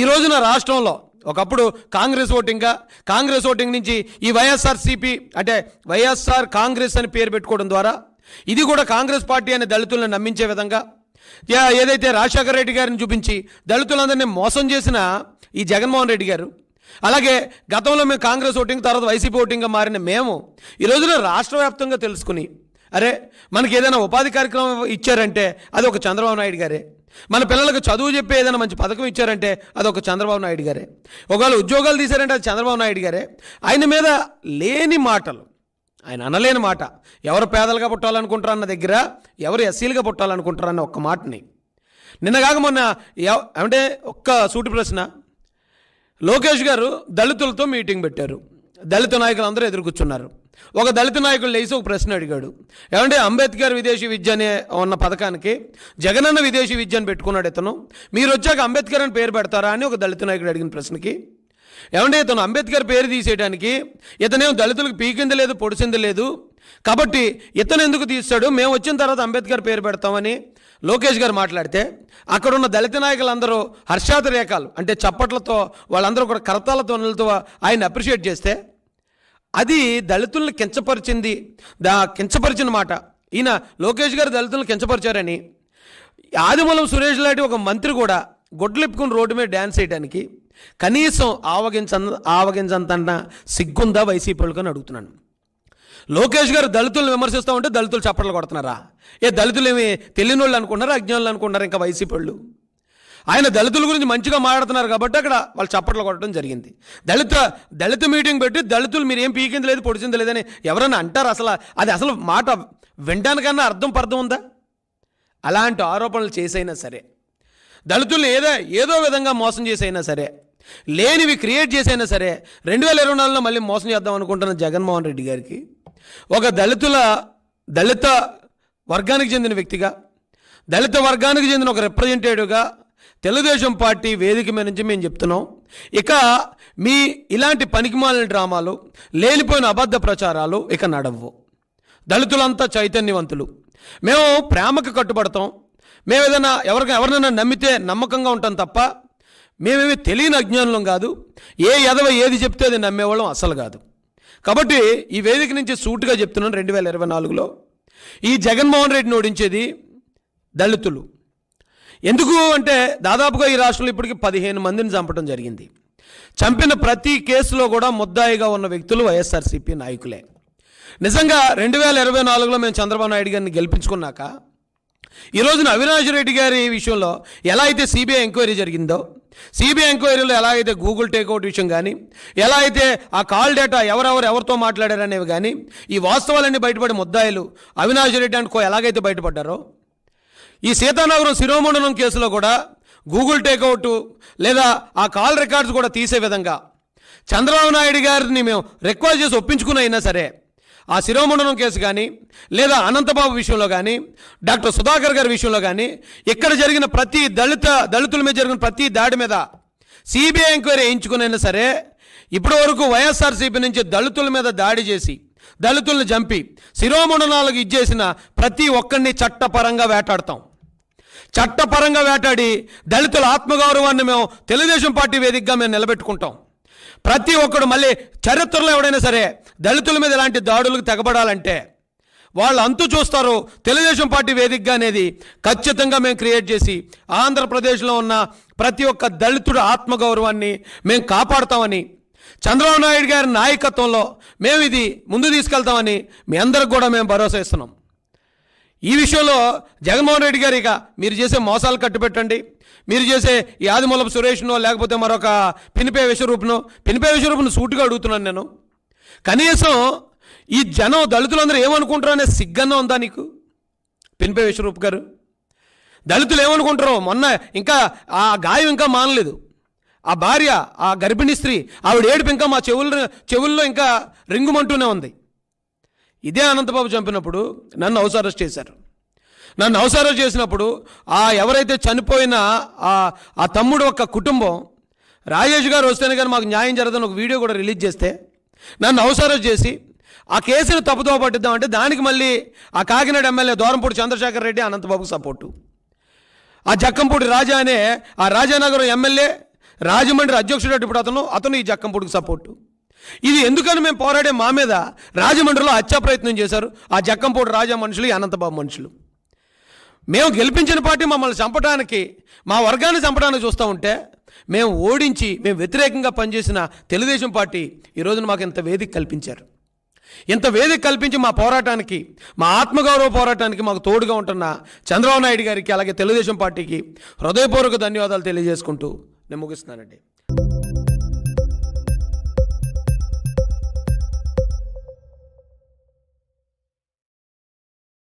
ఈ రోజున రాష్ట్రంలో ఒకప్పుడు కాంగ్రెస్ ఓటింగ్గా కాంగ్రెస్ ఓటింగ్ నుంచి ఈ వైఎస్ఆర్సీపీ అంటే వైఎస్ఆర్ కాంగ్రెస్ అని పేరు పెట్టుకోవడం ద్వారా ఇది కూడా కాంగ్రెస్ పార్టీ అనే దళితులను నమ్మించే విధంగా ఏదైతే రాజశేఖర రెడ్డి గారిని చూపించి దళితులందరినీ మోసం చేసిన ఈ జగన్మోహన్ రెడ్డి గారు అలాగే గతంలో మేము కాంగ్రెస్ ఓటింగ్ తర్వాత వైసీపీ ఓటింగ్గా మారిన మేము ఈ రోజున రాష్ట్ర వ్యాప్తంగా తెలుసుకుని అరే మనకి ఏదైనా ఉపాధి కార్యక్రమం ఇచ్చారంటే అది ఒక చంద్రబాబు నాయుడు గారే మన పిల్లలకు చదువు చెప్పే ఏదైనా మంచి పథకం ఇచ్చారంటే అదొక చంద్రబాబు నాయుడు గారే ఒకవేళ ఉద్యోగాలు తీశారంటే అది చంద్రబాబు నాయుడు గారే ఆయన మీద లేని మాటలు ఆయన అనలేని మాట ఎవరు పేదలుగా పుట్టాలనుకుంటారన్న దగ్గర ఎవరు ఎస్సీలుగా పుట్టాలనుకుంటారన్న ఒక్క మాటని నిన్నగాక మొన్న అంటే ఒక్క సూటి ప్రశ్న లోకేష్ గారు దళితులతో మీటింగ్ పెట్టారు దళిత నాయకులు అందరూ ఎదురు కూర్చున్నారు ఒక దళిత నాయకుడు లేచి ఒక ప్రశ్న అడిగాడు ఏమంటే అంబేద్కర్ విదేశీ విద్య అనే ఉన్న పథకానికి జగనన్న విదేశీ విద్యను పెట్టుకున్నాడు ఇతను మీరు వచ్చాక అంబేద్కర్ అని పేరు పెడతారా అని ఒక దళిత నాయకుడు అడిగిన ప్రశ్నకి ఏమంటే ఇతను అంబేద్కర్ పేరు తీసేయడానికి ఇతనేం దళితులకు పీకింది లేదు పొడిసింది లేదు కాబట్టి ఇతను ఎందుకు తీస్తాడు మేము వచ్చిన తర్వాత అంబేద్కర్ పేరు పెడతామని లోకేష్ గారు మాట్లాడితే అక్కడున్న దళిత నాయకులందరూ హర్షాతిరేకాలు అంటే చప్పట్లతో వాళ్ళందరూ కూడా కరతాల తొనులతో ఆయన అప్రిషియేట్ చేస్తే అది దళితులను కించపరిచింది దా కించపరిచిన మాట ఈయన లోకేష్ గారు దళితులను కించపరిచారని ఆదిమూలం సురేష్ లాంటి ఒక మంత్రి కూడా గొడ్లెప్పుకుని రోడ్డు మీద డ్యాన్స్ చేయడానికి కనీసం ఆవగించ ఆవగించంత సిగ్గుందా వాళ్ళు అని అడుగుతున్నాను లోకేష్ గారు దళితులను విమర్శిస్తూ ఉంటే దళితులు చప్పట్లు కొడుతున్నారా ఏ దళితులు ఏమి తెలియని వాళ్ళు అనుకున్నారా అజ్ఞానులు అనుకున్నారా ఇంకా వైసీపీ వాళ్ళు ఆయన దళితుల గురించి మంచిగా మాట్లాడుతున్నారు కాబట్టి అక్కడ వాళ్ళు చప్పట్లు కొట్టడం జరిగింది దళిత దళిత మీటింగ్ పెట్టి దళితులు మీరు ఏం పీకింది లేదు పొడిచింది లేదని ఎవరైనా అంటారు అసలు అది అసలు మాట వినడానికన్నా అర్థం పర్థం ఉందా అలాంటి ఆరోపణలు చేసైనా సరే దళితుల్ని ఏదో ఏదో విధంగా మోసం చేసైనా సరే లేనివి క్రియేట్ చేసైనా సరే రెండు వేల ఇరవై నాలుగులో మళ్ళీ మోసం చేద్దాం అనుకుంటున్న జగన్మోహన్ రెడ్డి గారికి ఒక దళితుల దళిత వర్గానికి చెందిన వ్యక్తిగా దళిత వర్గానికి చెందిన ఒక రిప్రజెంటేటివ్గా తెలుగుదేశం పార్టీ వేదిక మీద నుంచి మేము చెప్తున్నాం ఇక మీ ఇలాంటి పనికిమాలిన డ్రామాలు లేనిపోయిన అబద్ధ ప్రచారాలు ఇక నడవు దళితులంతా చైతన్యవంతులు మేము ప్రేమకు కట్టుబడతాం మేము ఏదైనా ఎవరికి ఎవరినైనా నమ్మితే నమ్మకంగా ఉంటాం తప్ప మేమేమి తెలియని అజ్ఞానులం కాదు ఏ ఎదవ ఏది చెప్తే అది నమ్మేవాళ్ళం అసలు కాదు కాబట్టి ఈ వేదిక నుంచి సూటుగా చెప్తున్నాను రెండు వేల ఇరవై నాలుగులో ఈ జగన్మోహన్ రెడ్డిని ఓడించేది దళితులు ఎందుకు అంటే దాదాపుగా ఈ రాష్ట్రంలో ఇప్పటికి పదిహేను మందిని చంపడం జరిగింది చంపిన ప్రతి కేసులో కూడా ముద్దాయిగా ఉన్న వ్యక్తులు వైఎస్ఆర్సీపీ నాయకులే నిజంగా రెండు వేల ఇరవై నాలుగులో మేము చంద్రబాబు నాయుడు గారిని గెలిపించుకున్నాక ఈ రోజున అవినాష్ రెడ్డి గారి విషయంలో ఎలా అయితే సిబిఐ ఎంక్వైరీ జరిగిందో సిబిఐ ఎంక్వైరీలో ఎలా అయితే గూగుల్ టేక్అవుట్ విషయం కానీ ఎలా అయితే ఆ కాల్ డేటా ఎవరెవరు ఎవరితో మాట్లాడారనేవి కానీ ఈ వాస్తవాలన్నీ బయటపడే ముద్దాయిలు అవినాష్ రెడ్డి అంటే కో ఎలాగైతే బయటపడ్డారో ఈ సీతానగరం శిరోమండలం కేసులో కూడా గూగుల్ టేక్అవుట్ లేదా ఆ కాల్ రికార్డ్స్ కూడా తీసే విధంగా చంద్రబాబు నాయుడు గారిని మేము రిక్వెస్ట్ చేసి ఒప్పించుకుని అయినా సరే ఆ శిరోమండలం కేసు కానీ లేదా అనంతబాబు విషయంలో కానీ డాక్టర్ సుధాకర్ గారి విషయంలో కానీ ఇక్కడ జరిగిన ప్రతి దళిత దళితుల మీద జరిగిన ప్రతి దాడి మీద సిబిఐ ఎంక్వైరీ వేయించుకునైనా సరే ఇప్పటి వరకు వైఎస్ఆర్సీపీ నుంచి దళితుల మీద దాడి చేసి దళితులను చంపి శిరోమండలాలకు ఇచ్చేసిన ప్రతి ఒక్కరిని చట్టపరంగా వేటాడతాం చట్టపరంగా వేటాడి దళితుల ఆత్మగౌరవాన్ని మేము తెలుగుదేశం పార్టీ వేదికగా మేము నిలబెట్టుకుంటాం ప్రతి ఒక్కడు మళ్ళీ చరిత్రలో ఎవడైనా సరే దళితుల మీద ఇలాంటి దాడులకు తెగబడాలంటే వాళ్ళు అంతు చూస్తారు తెలుగుదేశం పార్టీ వేదికగా అనేది ఖచ్చితంగా మేము క్రియేట్ చేసి ఆంధ్రప్రదేశ్లో ఉన్న ప్రతి ఒక్క దళితుడు ఆత్మగౌరవాన్ని మేము కాపాడుతామని చంద్రబాబు నాయుడు గారి నాయకత్వంలో మేము ఇది ముందు తీసుకెళ్తామని మీ అందరికి కూడా మేము భరోసా ఇస్తున్నాం ఈ విషయంలో జగన్మోహన్ రెడ్డి గారు ఇక మీరు చేసే మోసాలు కట్టుపెట్టండి మీరు చేసే యాదిమూలపు సురేష్ను లేకపోతే మరొక పినిపే విశ్వరూపునో పినిపే విశ్వరూపును సూటుగా అడుగుతున్నాను నేను కనీసం ఈ జనం దళితులందరూ ఏమనుకుంటారో అనే సిగ్గన్న ఉందా నీకు పినిపే విశ్వరూప్ గారు దళితులు ఏమనుకుంటారో మొన్న ఇంకా ఆ గాయం ఇంకా మానలేదు ఆ భార్య ఆ గర్భిణీ స్త్రీ ఆవిడ ఏడుపు ఇంకా మా చెవులు చెవుల్లో ఇంకా రింగుమంటూనే ఉంది ఇదే అనంతబాబు చంపినప్పుడు నన్ను హౌస్ అరెస్ట్ చేశారు నన్ను హౌస్ అరెస్ట్ చేసినప్పుడు ఆ ఎవరైతే చనిపోయిన ఆ ఆ తమ్ముడు ఒక కుటుంబం రాజేష్ గారు వస్తేనే కానీ మాకు న్యాయం జరగదని ఒక వీడియో కూడా రిలీజ్ చేస్తే నన్ను హౌస్ అరెస్ట్ చేసి ఆ కేసును తప్పుదో పట్టిద్దామంటే దానికి మళ్ళీ ఆ కాకినాడ ఎమ్మెల్యే దూరంపూడి చంద్రశేఖర్ రెడ్డి అనంతబాబుకు సపోర్టు ఆ జక్కంపూడి రాజా అనే ఆ రాజానగరం ఎమ్మెల్యే రాజమండ్రి అధ్యక్షుడు ఇప్పుడు అతను అతను ఈ జక్కంపూడికి సపోర్టు ఇది ఎందుకని మేము పోరాడే మా మీద రాజమండ్రిలో హత్యా ప్రయత్నం చేశారు ఆ జక్కంపూడి రాజా మనుషులు అనంతబాబు మనుషులు మేము గెలిపించిన పార్టీ మమ్మల్ని చంపడానికి మా వర్గాన్ని చంపడానికి చూస్తూ ఉంటే మేము ఓడించి మేము వ్యతిరేకంగా పనిచేసిన తెలుగుదేశం పార్టీ ఈరోజున మాకు ఇంత వేదిక కల్పించారు ఇంత వేదిక కల్పించి మా పోరాటానికి మా ఆత్మగౌరవ పోరాటానికి మాకు తోడుగా ఉంటున్న చంద్రబాబు నాయుడు గారికి అలాగే తెలుగుదేశం పార్టీకి హృదయపూర్వక ధన్యవాదాలు తెలియజేసుకుంటూ నేను ముగిస్తున్నానండి